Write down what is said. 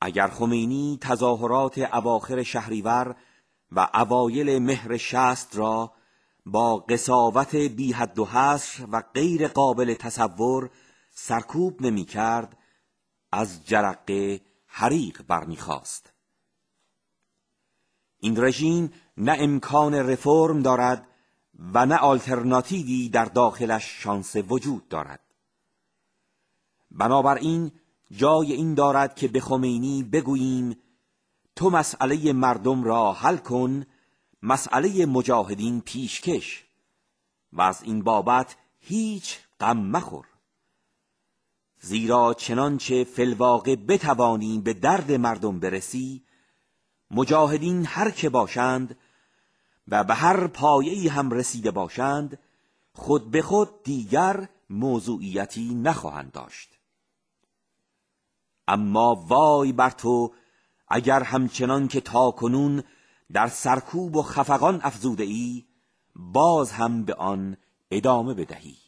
اگر خمینی تظاهرات اواخر شهریور و اوایل مهر شست را با قصاوت بی حد و حصر و غیر قابل تصور سرکوب نمی کرد از جرقه حریق برمیخواست. این رژیم نه امکان رفرم دارد و نه آلترناتیوی در داخلش شانس وجود دارد. بنابراین جای این دارد که به خمینی بگوییم تو مسئله مردم را حل کن مسئله مجاهدین پیشکش و از این بابت هیچ غم مخور زیرا چنانچه فلواقع بتوانی به درد مردم برسی مجاهدین هر که باشند و به هر پایه هم رسیده باشند خود به خود دیگر موضوعیتی نخواهند داشت اما وای بر تو اگر همچنان که تا کنون در سرکوب و خفقان افزوده ای باز هم به آن ادامه بدهی